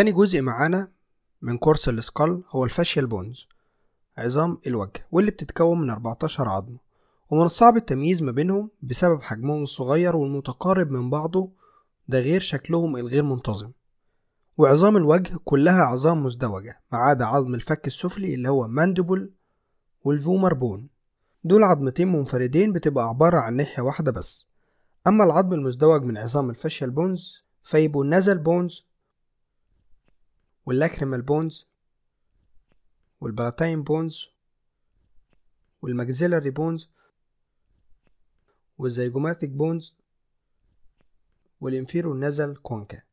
تاني جزء معانا من كورس السكال هو الفاشيال بونز عظام الوجه واللي بتتكون من 14 عظمة ومن الصعب التمييز ما بينهم بسبب حجمهم الصغير والمتقارب من بعضه ده غير شكلهم الغير منتظم وعظام الوجه كلها عظام مزدوجة ما عدا عظم الفك السفلي اللي هو ماندبل والفومر بون دول عظمتين منفردين بتبقى عبارة عن ناحية واحدة بس أما العظم المزدوج من عظام الفاشيال بونز فيبقوا النازل بونز واللاكريمال بونز والبلاتاين بونز والماكسيلاري بونز والزيجوماتيك بونز والانفيرو نزل كونكا